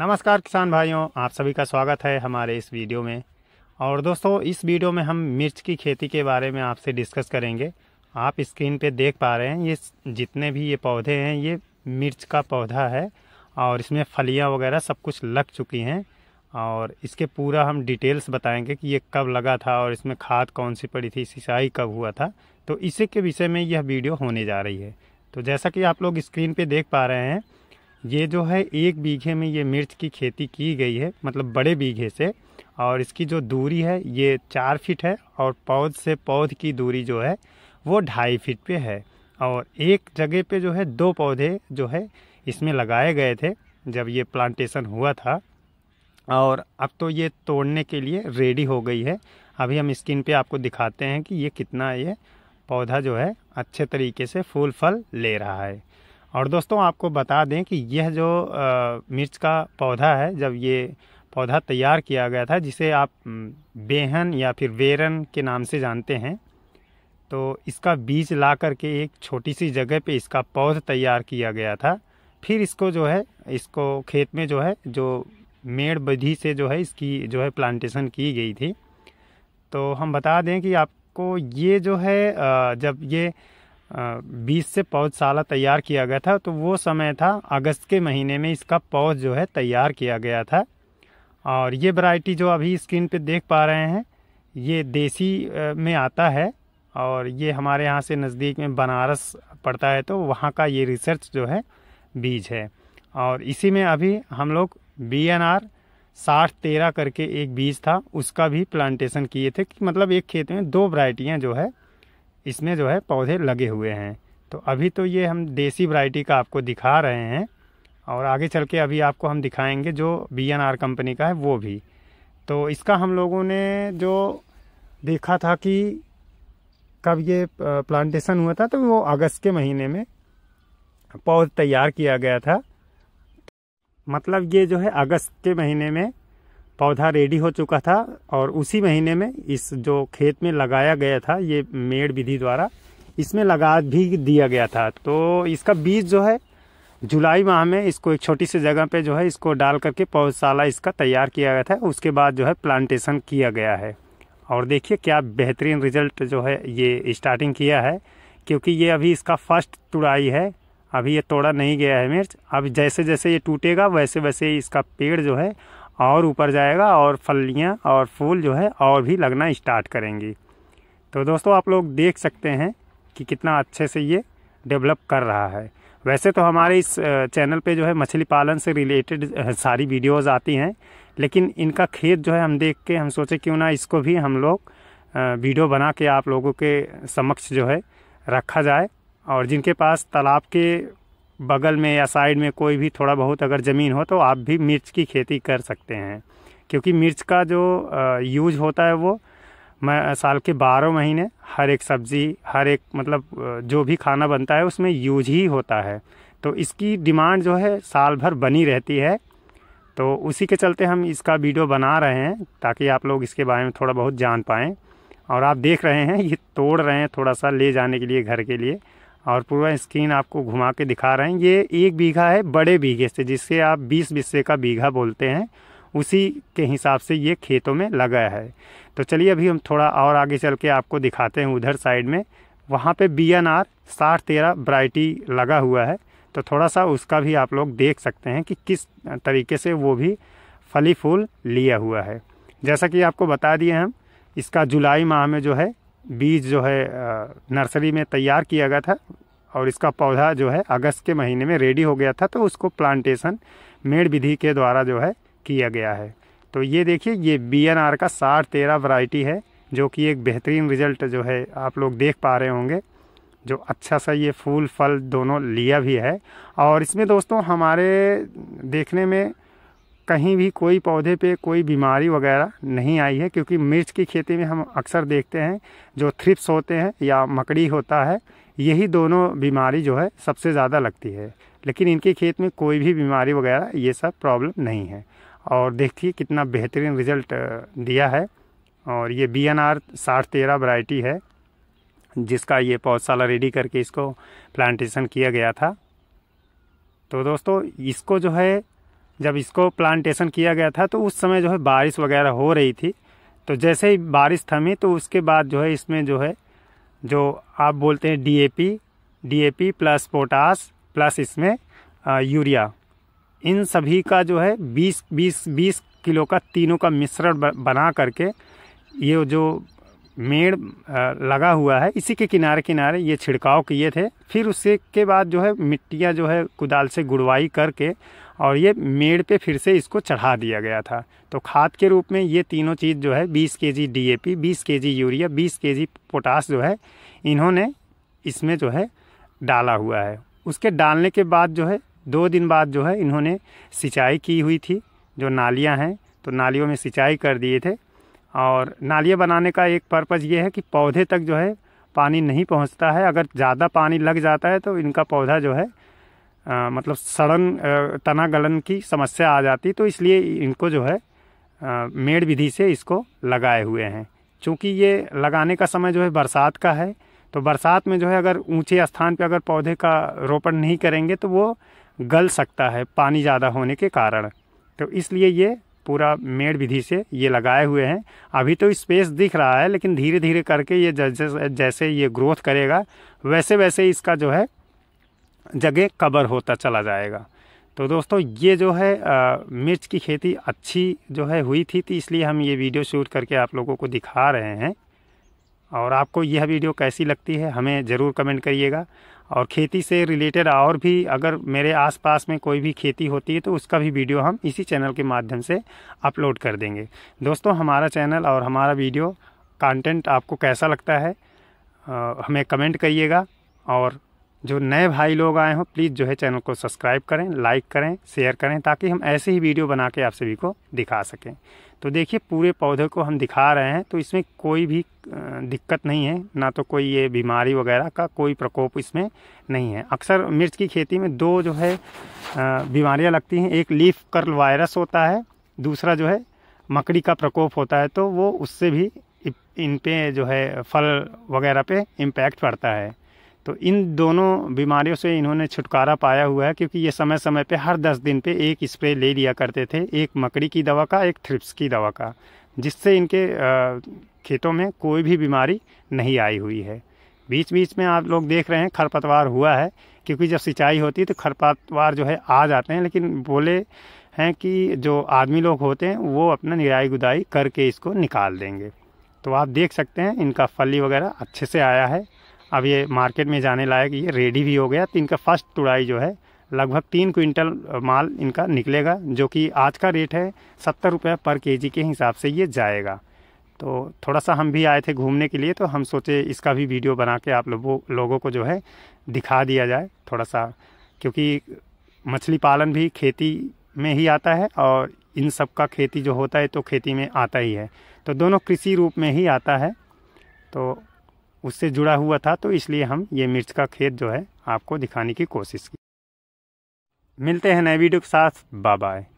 नमस्कार किसान भाइयों आप सभी का स्वागत है हमारे इस वीडियो में और दोस्तों इस वीडियो में हम मिर्च की खेती के बारे में आपसे डिस्कस करेंगे आप स्क्रीन पे देख पा रहे हैं ये जितने भी ये पौधे हैं ये मिर्च का पौधा है और इसमें फलियाँ वगैरह सब कुछ लग चुकी हैं और इसके पूरा हम डिटेल्स बताएंगे कि ये कब लगा था और इसमें खाद कौन सी पड़ी थी सिंचाई कब हुआ था तो इसी के विषय में यह वीडियो होने जा रही है तो जैसा कि आप लोग स्क्रीन पर देख पा रहे हैं ये जो है एक बीघे में ये मिर्च की खेती की गई है मतलब बड़े बीघे से और इसकी जो दूरी है ये चार फीट है और पौध से पौध की दूरी जो है वो ढाई फीट पे है और एक जगह पे जो है दो पौधे जो है इसमें लगाए गए थे जब ये प्लांटेशन हुआ था और अब तो ये तोड़ने के लिए रेडी हो गई है अभी हम स्क्रीन पे आपको दिखाते हैं कि ये कितना ये पौधा जो है अच्छे तरीके से फूल फल ले रहा है और दोस्तों आपको बता दें कि यह जो आ, मिर्च का पौधा है जब ये पौधा तैयार किया गया था जिसे आप बेहन या फिर वेरन के नाम से जानते हैं तो इसका बीज ला करके एक छोटी सी जगह पे इसका पौध तैयार किया गया था फिर इसको जो है इसको खेत में जो है जो मेड़ बधि से जो है इसकी जो है प्लांटेशन की गई थी तो हम बता दें कि आपको ये जो है जब ये बीस से पौधशाला तैयार किया गया था तो वो समय था अगस्त के महीने में इसका पौध जो है तैयार किया गया था और ये वैरायटी जो अभी स्क्रीन पे देख पा रहे हैं ये देसी में आता है और ये हमारे यहाँ से नज़दीक में बनारस पड़ता है तो वहाँ का ये रिसर्च जो है बीज है और इसी में अभी हम लोग बी एन आर साठ तेरह करके एक बीज था उसका भी प्लांटेशन किए थे कि मतलब एक खेत में दो वरायटियाँ जो है इसमें जो है पौधे लगे हुए हैं तो अभी तो ये हम देसी वरायटी का आपको दिखा रहे हैं और आगे चल के अभी आपको हम दिखाएंगे जो बी एन आर कंपनी का है वो भी तो इसका हम लोगों ने जो देखा था कि कब ये प्लांटेशन हुआ था तो वो अगस्त के महीने में पौध तैयार किया गया था मतलब ये जो है अगस्त के महीने में पौधा रेडी हो चुका था और उसी महीने में इस जो खेत में लगाया गया था ये मेड़ विधि द्वारा इसमें लगा भी दिया गया था तो इसका बीज जो है जुलाई माह में इसको एक छोटी सी जगह पे जो है इसको डाल करके पौधशाला इसका तैयार किया गया था उसके बाद जो है प्लांटेशन किया गया है और देखिए क्या बेहतरीन रिजल्ट जो है ये स्टार्टिंग किया है क्योंकि ये अभी इसका फर्स्ट तुड़ाई है अभी ये तोड़ा नहीं गया है मिर्च अब जैसे जैसे ये टूटेगा वैसे वैसे इसका पेड़ जो है और ऊपर जाएगा और फलियाँ और फूल जो है और भी लगना स्टार्ट करेंगी तो दोस्तों आप लोग देख सकते हैं कि कितना अच्छे से ये डेवलप कर रहा है वैसे तो हमारे इस चैनल पे जो है मछली पालन से रिलेटेड सारी वीडियोस आती हैं लेकिन इनका खेत जो है हम देख के हम सोचे क्यों ना इसको भी हम लोग वीडियो बना के आप लोगों के समक्ष जो है रखा जाए और जिनके पास तालाब के बगल में या साइड में कोई भी थोड़ा बहुत अगर ज़मीन हो तो आप भी मिर्च की खेती कर सकते हैं क्योंकि मिर्च का जो यूज होता है वो मैं साल के बारह महीने हर एक सब्ज़ी हर एक मतलब जो भी खाना बनता है उसमें यूज ही होता है तो इसकी डिमांड जो है साल भर बनी रहती है तो उसी के चलते हम इसका वीडियो बना रहे हैं ताकि आप लोग इसके बारे में थोड़ा बहुत जान पाएँ और आप देख रहे हैं ये तोड़ रहे हैं थोड़ा सा ले जाने के लिए घर के लिए और पूरा स्क्रीन आपको घुमा के दिखा रहे हैं ये एक बीघा है बड़े बीघे से जिससे आप बीस बिस्से का बीघा बोलते हैं उसी के हिसाब से ये खेतों में लगा है तो चलिए अभी हम थोड़ा और आगे चल के आपको दिखाते हैं उधर साइड में वहाँ पे बी एन आर साठ तेरह ब्राइटी लगा हुआ है तो थोड़ा सा उसका भी आप लोग देख सकते हैं कि किस तरीके से वो भी फली फूल लिया हुआ है जैसा कि आपको बता दिए हम इसका जुलाई माह में जो है बीज जो है नर्सरी में तैयार किया गया था और इसका पौधा जो है अगस्त के महीने में रेडी हो गया था तो उसको प्लांटेशन मेड़ विधि के द्वारा जो है किया गया है तो ये देखिए ये बी एन आर का साठ तेरह वरायटी है जो कि एक बेहतरीन रिजल्ट जो है आप लोग देख पा रहे होंगे जो अच्छा सा ये फूल फल दोनों लिया भी है और इसमें दोस्तों हमारे देखने में कहीं भी कोई पौधे पे कोई बीमारी वगैरह नहीं आई है क्योंकि मिर्च की खेती में हम अक्सर देखते हैं जो थ्रिप्स होते हैं या मकड़ी होता है यही दोनों बीमारी जो है सबसे ज़्यादा लगती है लेकिन इनके खेत में कोई भी बीमारी वगैरह ये सब प्रॉब्लम नहीं है और देखिए कितना बेहतरीन रिज़ल्ट दिया है और ये बी एन आर साठ तेरह वराइटी है जिसका ये पौधशाला रेडी करके इसको प्लांटेशन किया गया था तो दोस्तों इसको जो है जब इसको प्लांटेशन किया गया था तो उस समय जो है बारिश वगैरह हो रही थी तो जैसे ही बारिश थमी तो उसके बाद जो है इसमें जो है जो आप बोलते हैं DAP DAP plus potash plus इसमें यूरिया इन सभी का जो है 20 20 20 किलो का तीनों का मिश्रण बना करके ये जो मेड़ लगा हुआ है इसी के किनारे किनारे ये छिड़काव किए थे फिर उसके बाद जो है मिट्टियाँ जो है कुदाल से गुड़वाई करके और ये मेड़ पे फिर से इसको चढ़ा दिया गया था तो खाद के रूप में ये तीनों चीज़ जो है 20 के जी डी ए पी बीस के जी यूरिया 20 के जी पोटास जो है इन्होंने इसमें जो है डाला हुआ है उसके डालने के बाद जो है दो दिन बाद जो है इन्होंने सिंचाई की हुई थी जो नालियाँ हैं तो नालियों में सिंचाई कर दिए थे और नालियाँ बनाने का एक पर्पज़ ये है कि पौधे तक जो है पानी नहीं पहुंचता है अगर ज़्यादा पानी लग जाता है तो इनका पौधा जो है आ, मतलब सड़न तना गलन की समस्या आ जाती तो इसलिए इनको जो है मेड़ विधि से इसको लगाए हुए हैं चूँकि ये लगाने का समय जो है बरसात का है तो बरसात में जो है अगर ऊंचे स्थान पे अगर पौधे का रोपण नहीं करेंगे तो वो गल सकता है पानी ज़्यादा होने के कारण तो इसलिए ये पूरा मेड़ विधि से ये लगाए हुए हैं अभी तो स्पेस दिख रहा है लेकिन धीरे धीरे करके ये जैसे जैसे ये ग्रोथ करेगा वैसे वैसे इसका जो है जगह कवर होता चला जाएगा तो दोस्तों ये जो है आ, मिर्च की खेती अच्छी जो है हुई थी तो इसलिए हम ये वीडियो शूट करके आप लोगों को दिखा रहे हैं और आपको यह वीडियो कैसी लगती है हमें ज़रूर कमेंट करिएगा और खेती से रिलेटेड और भी अगर मेरे आसपास में कोई भी खेती होती है तो उसका भी वीडियो हम इसी चैनल के माध्यम से अपलोड कर देंगे दोस्तों हमारा चैनल और हमारा वीडियो कंटेंट आपको कैसा लगता है आ, हमें कमेंट करिएगा और जो नए भाई लोग आए हों प्लीज़ जो है चैनल को सब्सक्राइब करें लाइक करें शेयर करें ताकि हम ऐसे ही वीडियो बना के आप सभी को दिखा सकें तो देखिए पूरे पौधे को हम दिखा रहे हैं तो इसमें कोई भी दिक्कत नहीं है ना तो कोई ये बीमारी वगैरह का कोई प्रकोप इसमें नहीं है अक्सर मिर्च की खेती में दो जो है बीमारियाँ लगती हैं एक लीफ कर्ल वायरस होता है दूसरा जो है मकड़ी का प्रकोप होता है तो वो उससे भी इन पे जो है फल वगैरह पे इम्पैक्ट पड़ता है तो इन दोनों बीमारियों से इन्होंने छुटकारा पाया हुआ है क्योंकि ये समय समय पे हर दस दिन पे एक स्प्रे ले लिया करते थे एक मकड़ी की दवा का एक थ्रिप्स की दवा का जिससे इनके खेतों में कोई भी बीमारी नहीं आई हुई है बीच बीच में आप लोग देख रहे हैं खरपतवार हुआ है क्योंकि जब सिंचाई होती है तो खरपतवार जो है आ जाते हैं लेकिन बोले हैं कि जो आदमी लोग होते हैं वो अपना निराई गुदाई करके इसको निकाल देंगे तो आप देख सकते हैं इनका फली वगैरह अच्छे से आया है अब ये मार्केट में जाने लायक ये रेडी भी हो गया तो इनका फर्स्ट तुड़ाई जो है लगभग तीन क्विंटल माल इनका निकलेगा जो कि आज का रेट है सत्तर रुपये पर केजी के हिसाब से ये जाएगा तो थोड़ा सा हम भी आए थे घूमने के लिए तो हम सोचे इसका भी वीडियो बना के आप लोगों लोगों को जो है दिखा दिया जाए थोड़ा सा क्योंकि मछली पालन भी खेती में ही आता है और इन सब का खेती जो होता है तो खेती में आता ही है तो दोनों कृषि रूप में ही आता है तो उससे जुड़ा हुआ था तो इसलिए हम ये मिर्च का खेत जो है आपको दिखाने की कोशिश की मिलते हैं नए वीडियो के साथ बाय बाय